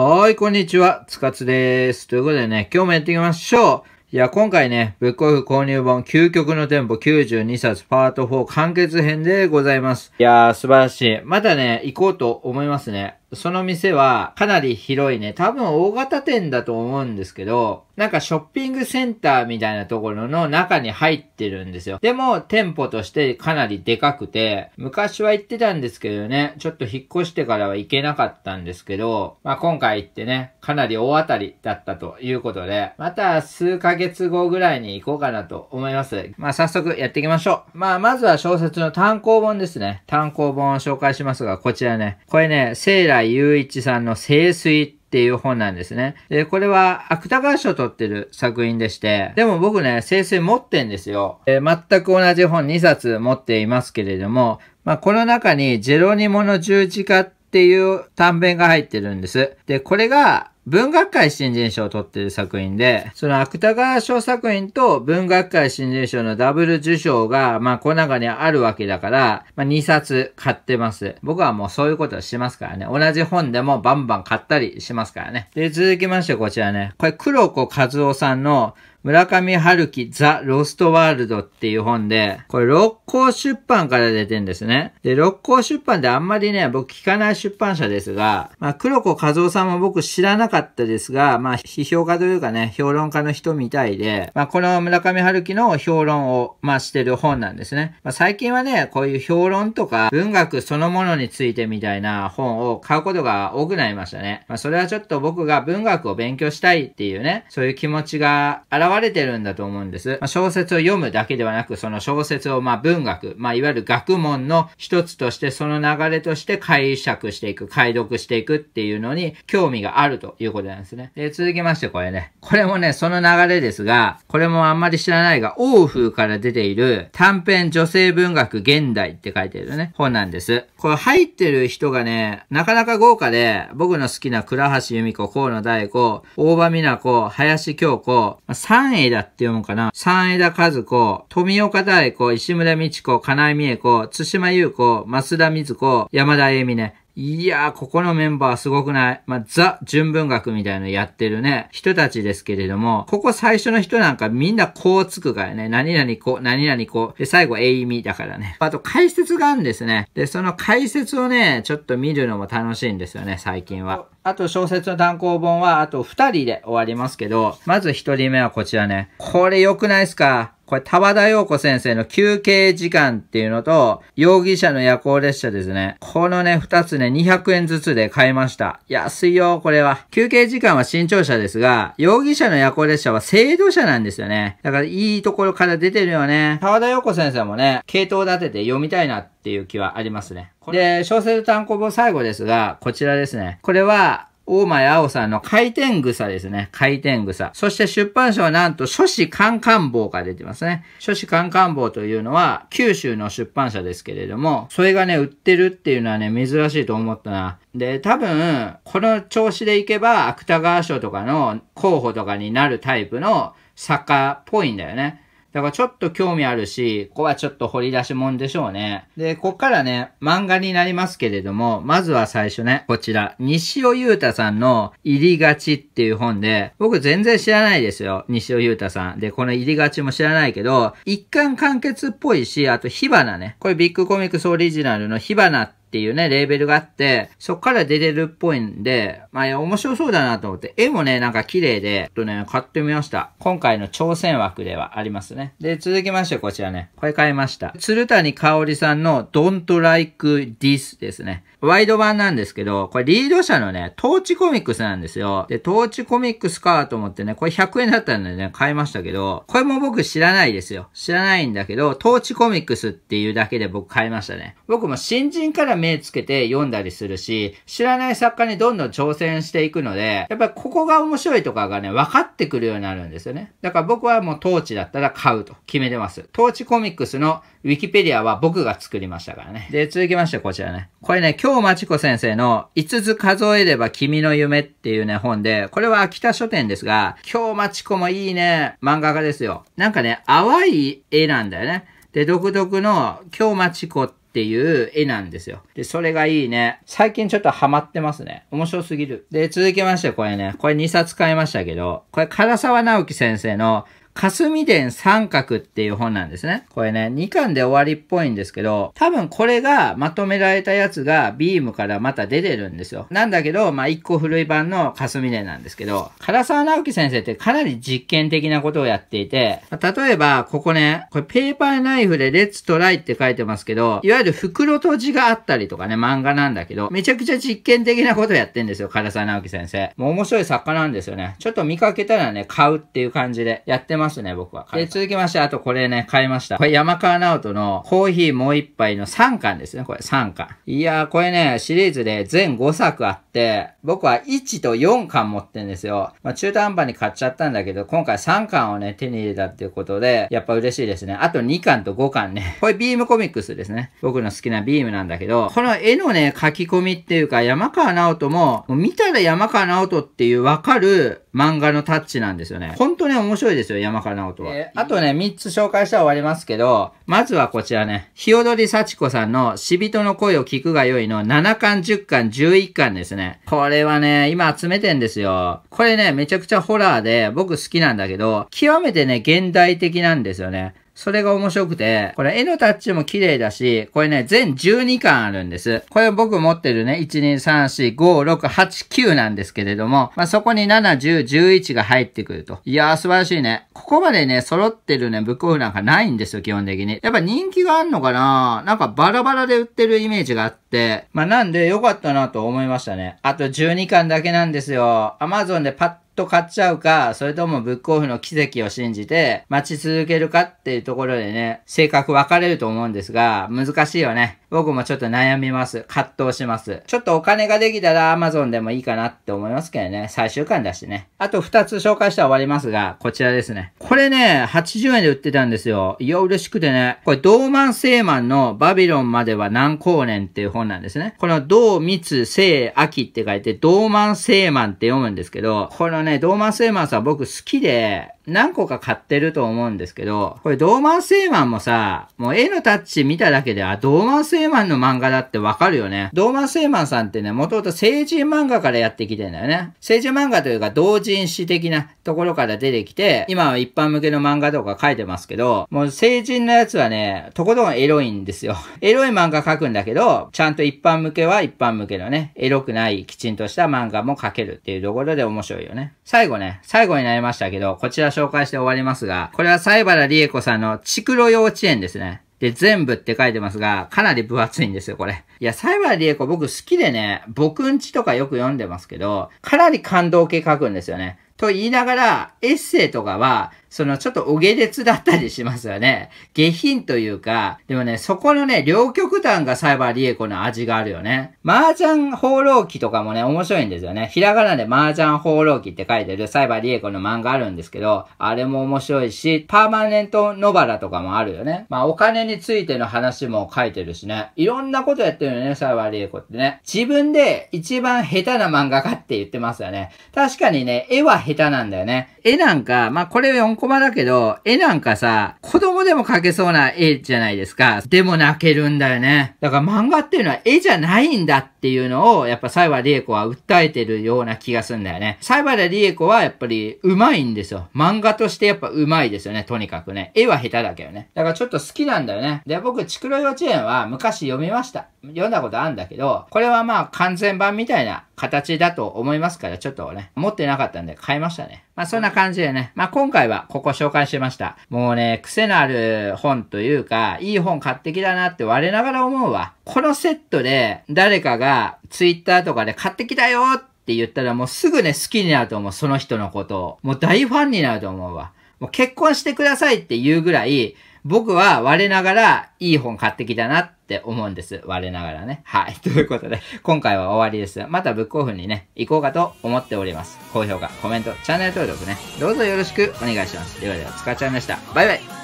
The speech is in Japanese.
はい、こんにちは。つかつです。ということでね、今日もやっていきましょう。いや、今回ね、ブックオフ購入本、究極の店舗92冊パート4完結編でございます。いやー、素晴らしい。またね、行こうと思いますね。その店はかなり広いね。多分大型店だと思うんですけど、なんかショッピングセンターみたいなところの中に入ってるんですよ。でも店舗としてかなりでかくて、昔は行ってたんですけどね、ちょっと引っ越してからは行けなかったんですけど、まあ今回行ってね、かなり大当たりだったということで、また数ヶ月後ぐらいに行こうかなと思います。まあ早速やっていきましょう。まあまずは小説の単行本ですね。単行本を紹介しますが、こちらね。これね、セーラ雄一さんの清水っていう本なんですね。で、これは芥川賞取ってる作品でして、でも僕ね、清水持ってんですよ。え全く同じ本2冊持っていますけれども、まあ、この中にジェロニモの十字架っていう短編が入ってるんです。で、これが文学界新人賞を取ってる作品で、その芥川賞作品と文学界新人賞のダブル受賞が、まあ、この中にあるわけだから、まあ、2冊買ってます。僕はもうそういうことはしますからね。同じ本でもバンバン買ったりしますからね。で、続きましてこちらね。これ黒子和夫さんの村上春樹ザ・ロストワールドっていう本で、これ六甲出版から出てんですね。で、六甲出版であんまりね、僕聞かない出版社ですが、まあ、黒子和夫さんも僕知らなかったですが、まあ、批評家というかね、評論家の人みたいで、まあ、この村上春樹の評論を、まあ、してる本なんですね。まあ、最近はね、こういう評論とか文学そのものについてみたいな本を買うことが多くなりましたね。まあ、それはちょっと僕が文学を勉強したいっていうね、そういう気持ちが現れてるんだと思うんです。まあ、小説を読むだけではなく、その小説をまあ文学、まあいわゆる学問の一つとして、その流れとして解釈していく、解読していくっていうのに興味があるということなんですね。で、続きましてこれね。これもね、その流れですが、これもあんまり知らないが、欧風から出ている短編女性文学現代って書いてるね、本なんです。これ入ってる人がね、なかなか豪華で、僕の好きな倉橋由美子、河野大子、大場美奈子、林京子、三枝って読むかな三枝和子、富岡大子、石村美智子、金井美恵子、津島優子、増田水子、山田恵美ね。いやー、ここのメンバーすごくない。まあ、ザ、純文学みたいのやってるね、人たちですけれども、ここ最初の人なんかみんなこうつくからね、何々こう、何々こう、で、最後、えいみだからね。あと、解説があるんですね。で、その解説をね、ちょっと見るのも楽しいんですよね、最近は。あと小説の単行本はあと2人で終わりますけど、まず1人目はこちらね。これ良くないですかこれ、田和田陽子先生の休憩時間っていうのと、容疑者の夜行列車ですね。このね、二つね、200円ずつで買いました。安いよ、これは。休憩時間は新庁舎ですが、容疑者の夜行列車は制度車なんですよね。だから、いいところから出てるよね。沢和田陽子先生もね、系統立てて読みたいなっていう気はありますね。で、小説単行本最後ですが、こちらですね。これは、大前青さんの回転草ですね。回転草。そして出版社はなんと書士カンカン坊が出てますね。書士カンカン坊というのは九州の出版社ですけれども、それがね、売ってるっていうのはね、珍しいと思ったな。で、多分、この調子でいけば芥川賞とかの候補とかになるタイプの作家っぽいんだよね。だからちょっと興味あるし、ここはちょっと掘り出しもんでしょうね。で、こっからね、漫画になりますけれども、まずは最初ね、こちら、西尾裕太さんの入りがちっていう本で、僕全然知らないですよ。西尾裕太さん。で、この入りがちも知らないけど、一貫完結っぽいし、あと火花ね。これビッグコミックスオリジナルの火花ってっていうね、レーベルがあって、そっから出てるっぽいんで、まあ、面白そうだなと思って、絵もね、なんか綺麗で、ちょっとね、買ってみました。今回の挑戦枠ではありますね。で、続きまして、こちらね。これ買いました。鶴谷香織さんの Don't Like This ですね。ワイド版なんですけど、これリード社のね、トーチコミックスなんですよ。で、トーチコミックスかと思ってね、これ100円だったんでね、買いましたけど、これも僕知らないですよ。知らないんだけど、トーチコミックスっていうだけで僕買いましたね。僕も新人から目つけて読んだりするし、知らない作家にどんどん挑戦していくので、やっぱりここが面白いとかがね、分かってくるようになるんですよね。だから僕はもうトーチだったら買うと決めてます。トーチコミックスのウィキペディアは僕が作りましたからね。で、続きましてこちらね。これね、今日まちこ先生の5つ数えれば君の夢っていうね、本で、これは秋田書店ですが、今日まちこもいいね、漫画家ですよ。なんかね、淡い絵なんだよね。で、独特の京町子っっていう絵なんですよ。で、それがいいね。最近ちょっとハマってますね。面白すぎる。で、続きましてこれね、これ2冊買いましたけど、これ唐沢直樹先生の霞伝三角っていう本なんですね。これね、2巻で終わりっぽいんですけど、多分これがまとめられたやつがビームからまた出てるんですよ。なんだけど、まあ、1個古い版の霞伝なんですけど、唐沢直樹先生ってかなり実験的なことをやっていて、ま例えば、ここね、これペーパーナイフでレッツトライって書いてますけど、いわゆる袋閉じがあったりとかね、漫画なんだけど、めちゃくちゃ実験的なことやってんですよ、唐沢直樹先生。もう面白い作家なんですよね。ちょっと見かけたらね、買うっていう感じでやってますますね、僕は。で、続きまして、あとこれね、買いました。これ山川直人のコーヒーもう一杯の3巻ですね、これ3巻。いやー、これね、シリーズで全5作あって、僕は1と4巻持ってんですよ。まあ、中途半端に買っちゃったんだけど、今回3巻をね、手に入れたっていうことで、やっぱ嬉しいですね。あと2巻と5巻ね。これビームコミックスですね。僕の好きなビームなんだけど、この絵のね、書き込みっていうか、山川直人も、も見たら山川直人っていうわかる漫画のタッチなんですよね。本当に面白いですよ、山川直人は。えー、あとね、3つ紹介したら終わりますけど、まずはこちらね、日踊幸子さんの死人の声を聞くがよいの7巻、10巻、11巻ですね。これはね、今集めてんですよ。これね、めちゃくちゃホラーで僕好きなんだけど、極めてね、現代的なんですよね。それが面白くて、これ絵のタッチも綺麗だし、これね、全12巻あるんです。これ僕持ってるね、1,2,3,4,5,6,8,9なんですけれども、まあ、そこに7,10,11が入ってくると。いやー素晴らしいね。ここまでね、揃ってるね、ブックオフなんかないんですよ、基本的に。やっぱ人気があんのかななんかバラバラで売ってるイメージがあって、まあ、なんで良かったなと思いましたね。あと12巻だけなんですよ。アマゾンでパッと買っちゃうか、それともブックオフの奇跡を信じて待ち続けるかっていうところでね、性格分かれると思うんですが、難しいよね。僕もちょっと悩みます。葛藤します。ちょっとお金ができたら Amazon でもいいかなって思いますけどね。最終巻だしね。あと2つ紹介して終わりますが、こちらですね。これね、80円で売ってたんですよ。いや、嬉しくてね。これ、ドーマン・セーマンのバビロンまでは何光年っていう本なんですね。この、ドー・ミツ・セー・アキって書いて、ドーマン・セーマンって読むんですけど、このね、ドーマン・セーマンさん僕好きで、何個か買ってると思うんですけど、これドーマンセイマンもさ、もう絵のタッチ見ただけで、あ、ドーマンセイマンの漫画だってわかるよね。ドーマンセイマンさんってね、もともと成人漫画からやってきてんだよね。成人漫画というか同人誌的なところから出てきて、今は一般向けの漫画とか書いてますけど、もう成人のやつはね、とことんエロいんですよ。エロい漫画書くんだけど、ちゃんと一般向けは一般向けのね、エロくないきちんとした漫画も書けるっていうところで面白いよね。最後ね、最後になりましたけど、こちら紹介して終わりますが、これは西原理恵子さんのちくろ幼稚園ですね。で、全部って書いてますが、かなり分厚いんですよ、これ。いや、西原理恵子僕好きでね、僕んちとかよく読んでますけど、かなり感動系書くんですよね。と言いながら、エッセイとかは、そのちょっとお下劣だったりしますよね。下品というか、でもね、そこのね、両極端がサイバーリエコの味があるよね。麻雀放浪記とかもね、面白いんですよね。ひらがなで麻雀放浪記って書いてるサイバーリエコの漫画あるんですけど、あれも面白いし、パーマネント野原とかもあるよね。まあ、お金についての話も書いてるしね。いろんなことやってるよね、サイバーリエコってね。自分で一番下手な漫画家って言ってますよね。確かにね、絵は下手なんだよね。絵なんか、まあ、これ4コマだけど、絵なんかさ、子供でも描けそうな絵じゃないですか。でも泣けるんだよね。だから漫画っていうのは絵じゃないんだっていうのを、やっぱサイバーリエコは訴えてるような気がするんだよね。サイバーリエコはやっぱり上手いんですよ。漫画としてやっぱ上手いですよね、とにかくね。絵は下手だけどね。だからちょっと好きなんだよね。で、僕、チクロ幼稚園は昔読みました。読んだことあるんだけど、これはまあ完全版みたいな形だと思いますから、ちょっとね、持ってなかったんで買いましたね。まあそんな感じでね、まあ今回はここ紹介しました。もうね、癖のある本というか、いい本買ってきたなって我ながら思うわ。このセットで誰かが twitter とかで買ってきたよって言ったらもうすぐね、好きになると思う。その人のことを。もう大ファンになると思うわ。もう結婚してくださいって言うぐらい、僕は我ながらいい本買ってきたなってって思うんです。我ながらね。はい。ということで、今回は終わりです。またブックオフにね、行こうかと思っております。高評価、コメント、チャンネル登録ね、どうぞよろしくお願いします。ではでは、つかちゃんでした。バイバイ